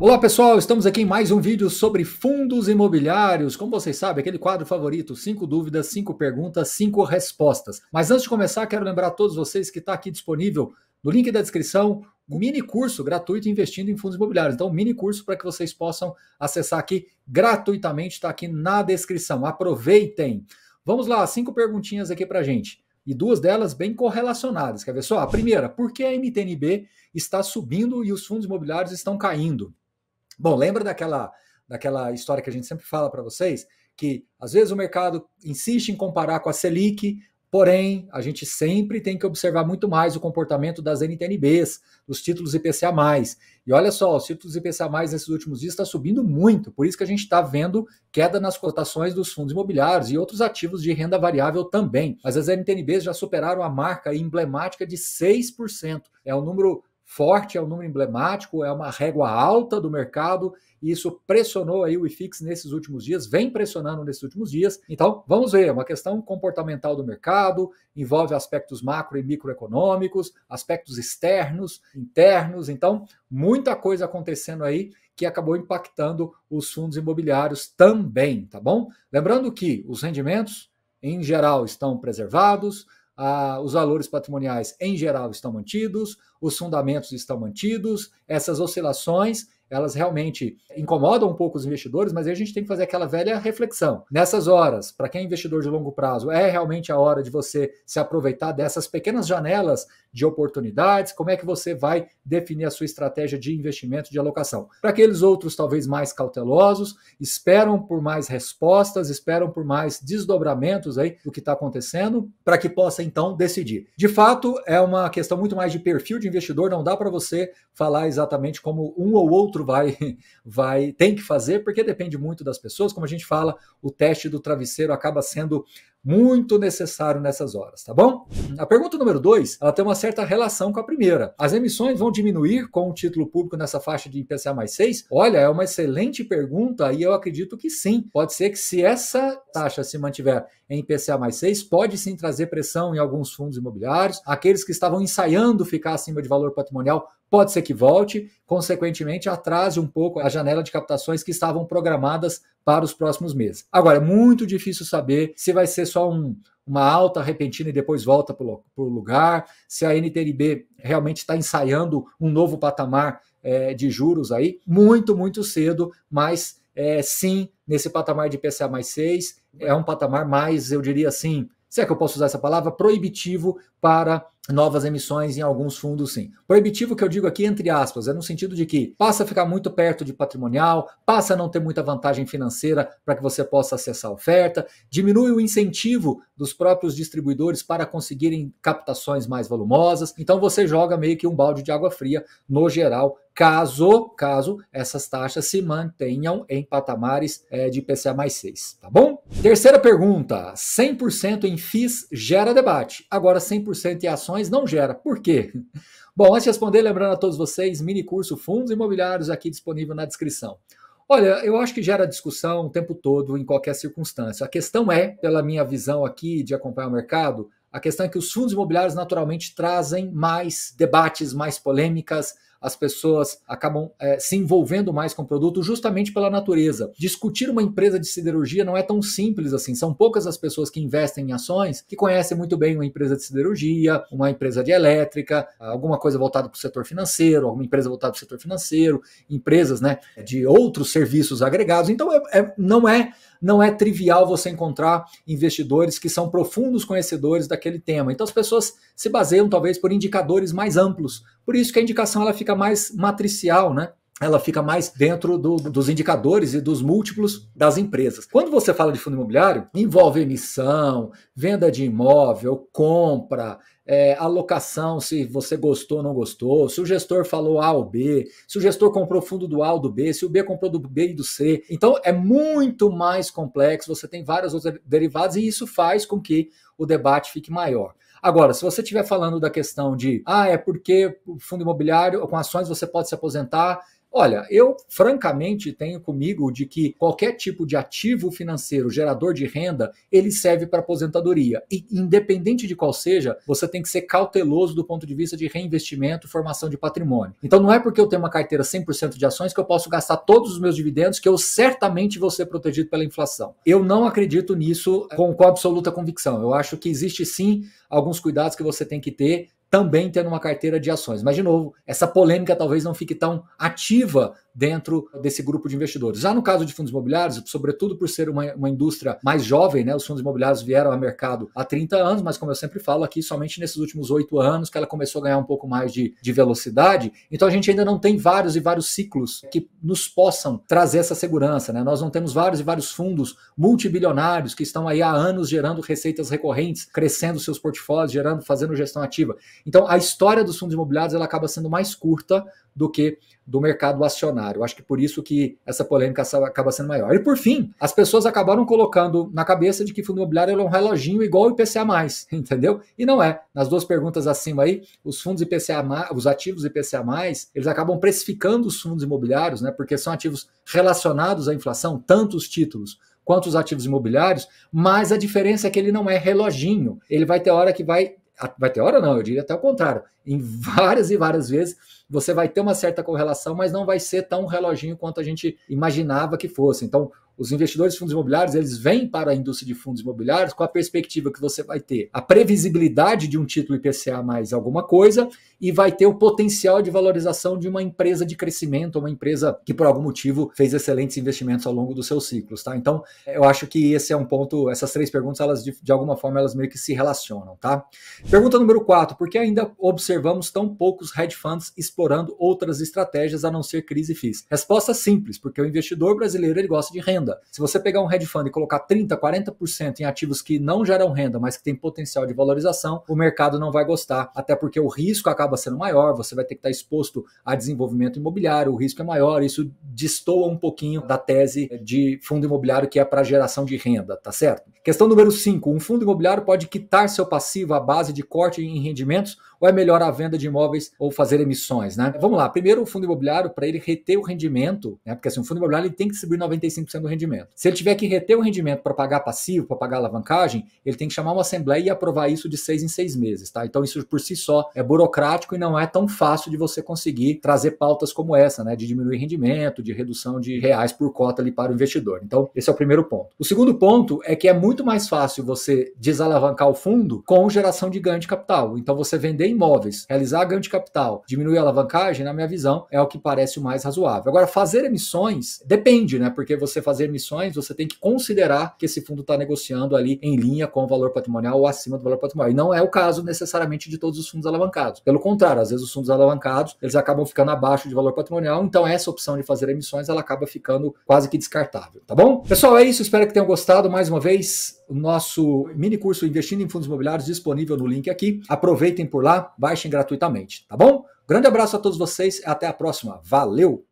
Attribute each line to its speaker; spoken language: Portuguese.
Speaker 1: Olá pessoal, estamos aqui em mais um vídeo sobre fundos imobiliários. Como vocês sabem, aquele quadro favorito: cinco dúvidas, cinco perguntas, cinco respostas. Mas antes de começar, quero lembrar a todos vocês que está aqui disponível no link da descrição um mini curso gratuito investindo em fundos imobiliários. Então, um mini curso para que vocês possam acessar aqui gratuitamente, está aqui na descrição. Aproveitem! Vamos lá, cinco perguntinhas aqui para gente e duas delas bem correlacionadas. Quer ver só? A primeira, por que a MTNB está subindo e os fundos imobiliários estão caindo? Bom, lembra daquela, daquela história que a gente sempre fala para vocês, que às vezes o mercado insiste em comparar com a Selic, porém a gente sempre tem que observar muito mais o comportamento das NTNBs, dos títulos IPCA+. E olha só, os títulos IPCA+, nesses últimos dias está subindo muito, por isso que a gente está vendo queda nas cotações dos fundos imobiliários e outros ativos de renda variável também. Mas as NTNBs já superaram a marca emblemática de 6%. É um número forte, é um número emblemático, é uma régua alta do mercado e isso pressionou aí o IFIX nesses últimos dias, vem pressionando nesses últimos dias. Então, vamos ver, é uma questão comportamental do mercado, envolve aspectos macro e microeconômicos, aspectos externos, internos, então muita coisa acontecendo aí que acabou impactando os fundos imobiliários também, tá bom? Lembrando que os rendimentos em geral estão preservados, ah, os valores patrimoniais em geral estão mantidos, os fundamentos estão mantidos, essas oscilações elas realmente incomodam um pouco os investidores, mas aí a gente tem que fazer aquela velha reflexão. Nessas horas, para quem é investidor de longo prazo, é realmente a hora de você se aproveitar dessas pequenas janelas de oportunidades? Como é que você vai definir a sua estratégia de investimento, de alocação? Para aqueles outros, talvez mais cautelosos, esperam por mais respostas, esperam por mais desdobramentos aí do que está acontecendo, para que possa então decidir. De fato, é uma questão muito mais de perfil de investidor, não dá para você falar exatamente como um ou outro outro vai, vai, tem que fazer, porque depende muito das pessoas. Como a gente fala, o teste do travesseiro acaba sendo muito necessário nessas horas, tá bom? A pergunta número dois ela tem uma certa relação com a primeira. As emissões vão diminuir com o título público nessa faixa de IPCA mais 6? Olha, é uma excelente pergunta e eu acredito que sim. Pode ser que se essa taxa se mantiver em IPCA mais 6, pode sim trazer pressão em alguns fundos imobiliários. Aqueles que estavam ensaiando ficar acima de valor patrimonial Pode ser que volte, consequentemente, atrase um pouco a janela de captações que estavam programadas para os próximos meses. Agora, é muito difícil saber se vai ser só um, uma alta repentina e depois volta para o lugar, se a NTNB realmente está ensaiando um novo patamar é, de juros aí, muito, muito cedo, mas é, sim, nesse patamar de PCA mais 6, é um patamar mais, eu diria assim, se é que eu posso usar essa palavra, proibitivo para novas emissões em alguns fundos, sim. Proibitivo que eu digo aqui, entre aspas, é no sentido de que passa a ficar muito perto de patrimonial, passa a não ter muita vantagem financeira para que você possa acessar a oferta, diminui o incentivo dos próprios distribuidores para conseguirem captações mais volumosas. Então você joga meio que um balde de água fria no geral caso, caso essas taxas se mantenham em patamares é, de PCA mais 6, tá bom? Terceira pergunta, 100% em fis gera debate, agora 100% em ações ações não gera. Por quê? Bom, antes de responder, lembrando a todos vocês, mini curso Fundos Imobiliários aqui disponível na descrição. Olha, eu acho que gera discussão o tempo todo, em qualquer circunstância. A questão é, pela minha visão aqui de acompanhar o mercado, a questão é que os fundos imobiliários naturalmente trazem mais debates, mais polêmicas, as pessoas acabam é, se envolvendo mais com o produto justamente pela natureza. Discutir uma empresa de siderurgia não é tão simples assim. São poucas as pessoas que investem em ações que conhecem muito bem uma empresa de siderurgia, uma empresa de elétrica, alguma coisa voltada para o setor financeiro, alguma empresa voltada para o setor financeiro, empresas né, de outros serviços agregados. Então, é, é, não é não é trivial você encontrar investidores que são profundos conhecedores daquele tema. Então as pessoas se baseiam talvez por indicadores mais amplos por isso que a indicação ela fica mais matricial, né? ela fica mais dentro do, dos indicadores e dos múltiplos das empresas. Quando você fala de fundo imobiliário, envolve emissão, venda de imóvel, compra, é, alocação, se você gostou ou não gostou, se o gestor falou A ou B, se o gestor comprou fundo do A ou do B, se o B comprou do B e do C. Então é muito mais complexo, você tem várias outras derivadas e isso faz com que o debate fique maior. Agora, se você estiver falando da questão de, ah, é porque o fundo imobiliário, com ações você pode se aposentar, Olha, eu francamente tenho comigo de que qualquer tipo de ativo financeiro gerador de renda, ele serve para aposentadoria. E independente de qual seja, você tem tem que ser cauteloso do ponto de vista de reinvestimento, formação de patrimônio. Então não é porque eu tenho uma carteira 100% de ações que eu posso gastar todos os meus dividendos que eu certamente vou ser protegido pela inflação. Eu não acredito nisso com, com absoluta convicção. Eu acho que existe sim alguns cuidados que você tem que ter também tendo uma carteira de ações. Mas, de novo, essa polêmica talvez não fique tão ativa dentro desse grupo de investidores. Já no caso de fundos imobiliários, sobretudo por ser uma, uma indústria mais jovem, né, os fundos imobiliários vieram ao mercado há 30 anos, mas como eu sempre falo aqui, somente nesses últimos oito anos que ela começou a ganhar um pouco mais de, de velocidade. Então, a gente ainda não tem vários e vários ciclos que nos possam trazer essa segurança. Né? Nós não temos vários e vários fundos multibilionários que estão aí há anos gerando receitas recorrentes, crescendo seus portfólios, gerando, fazendo gestão ativa. Então, a história dos fundos imobiliários ela acaba sendo mais curta do que do mercado acionário. Acho que por isso que essa polêmica acaba sendo maior. E por fim, as pessoas acabaram colocando na cabeça de que fundo imobiliário é um reloginho igual o IPCA+, entendeu? E não é. Nas duas perguntas acima aí, os fundos IPCA+, os ativos IPCA+, eles acabam precificando os fundos imobiliários, né? Porque são ativos relacionados à inflação, tanto os títulos quanto os ativos imobiliários, mas a diferença é que ele não é reloginho. Ele vai ter hora que vai vai ter hora não, eu diria até o contrário. Em várias e várias vezes você vai ter uma certa correlação, mas não vai ser tão reloginho quanto a gente imaginava que fosse. Então, os investidores de fundos imobiliários, eles vêm para a indústria de fundos imobiliários com a perspectiva que você vai ter a previsibilidade de um título IPCA mais alguma coisa e vai ter o potencial de valorização de uma empresa de crescimento, uma empresa que por algum motivo fez excelentes investimentos ao longo dos seus ciclos, tá? Então, eu acho que esse é um ponto, essas três perguntas, elas de, de alguma forma elas meio que se relacionam, tá? Pergunta número 4, por que ainda observamos tão poucos hedge funds explorando outras estratégias a não ser crise FIIs? Resposta simples, porque o investidor brasileiro ele gosta de renda renda, se você pegar um hedge fund e colocar 30, 40% em ativos que não geram renda, mas que tem potencial de valorização, o mercado não vai gostar, até porque o risco acaba sendo maior, você vai ter que estar exposto a desenvolvimento imobiliário, o risco é maior, isso destoa um pouquinho da tese de fundo imobiliário que é para geração de renda, tá certo? Questão número 5, um fundo imobiliário pode quitar seu passivo à base de corte em rendimentos ou é melhor a venda de imóveis ou fazer emissões, né? Vamos lá, primeiro o fundo imobiliário, para ele reter o rendimento, né? Porque assim, o fundo imobiliário ele tem que subir 95% do rendimento. Se ele tiver que reter o rendimento para pagar passivo, para pagar alavancagem, ele tem que chamar uma assembleia e aprovar isso de seis em seis meses, tá? Então isso por si só é burocrático e não é tão fácil de você conseguir trazer pautas como essa, né? De diminuir rendimento, de redução de reais por cota ali para o investidor. Então esse é o primeiro ponto. O segundo ponto é que é muito mais fácil você desalavancar o fundo com geração de ganho de capital. Então você vender vender imóveis, realizar ganho de capital, diminuir a alavancagem, na minha visão, é o que parece o mais razoável. Agora, fazer emissões depende, né? Porque você fazer emissões, você tem que considerar que esse fundo está negociando ali em linha com o valor patrimonial ou acima do valor patrimonial. E não é o caso necessariamente de todos os fundos alavancados. Pelo contrário, às vezes os fundos alavancados eles acabam ficando abaixo de valor patrimonial. Então, essa opção de fazer emissões ela acaba ficando quase que descartável, tá bom? Pessoal, é isso. Espero que tenham gostado mais uma vez o nosso mini curso Investindo em Fundos Imobiliários disponível no link aqui. Aproveitem por lá, baixem gratuitamente, tá bom? Grande abraço a todos vocês, até a próxima. Valeu!